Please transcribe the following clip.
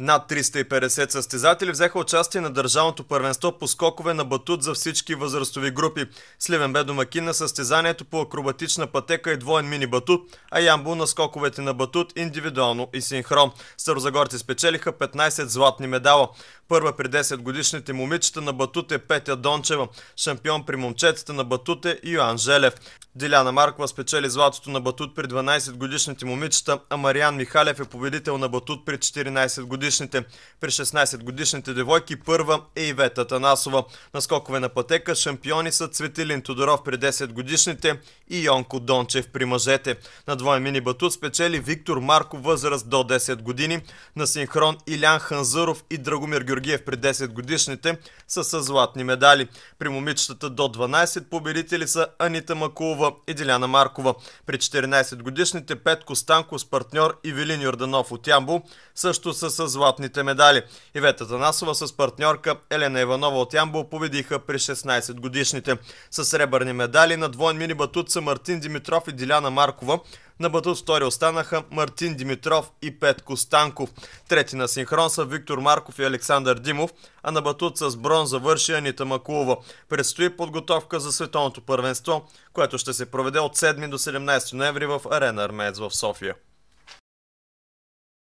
Над 350 състезатели взеха участие на държавното първенство по скокове на батут за всички възрастови групи. Сливен бе домакин на състезанието по акробатична пътека и двоен мини батут, а Ямбул на скоковете на батут, индивидуално и синхрон. Старозагорци спечелиха 15 златни медала. Първа при 10 годишните момичета на батут е Петя Дончева, шампион при момчетата на батут е Йоан Желев. Диляна Маркова спечели златото на батут при 12 годишните момичета, а Мариан Михалев е победител на батут при 14 годишните. При 16 годишните девойки първа е Ивета Танасова. На скокове на пътека шампиони са Цветилин Тодоров при 10 годишните и Йонко Дончев при мъжете. На двоя мини батут спечели Виктор Марков възраст до 10 години, на синхрон Илян Ханзъров и Драгомир Георгиев Георгиев при 10 годишните са с златни медали. При момичетата до 12 победители са Анита Макулова и Деляна Маркова. При 14 годишните Петко Станко с партньор и Велин Йорданов от Ямбо също са с златните медали. Ивета Танасова с партньорка Елена Иванова от Ямбо победиха при 16 годишните. С сребърни медали на двойн мини батут са Мартин Димитров и Диляна Маркова, на батут втори останаха Мартин Димитров и Петко Станков. Трети на синхрон са Виктор Марков и Александър Димов, а на батут с брон завърши Анита Макулова. Предстои подготовка за световното първенство, което ще се проведе от 7 до 17 ноември в Арена Армеец в София.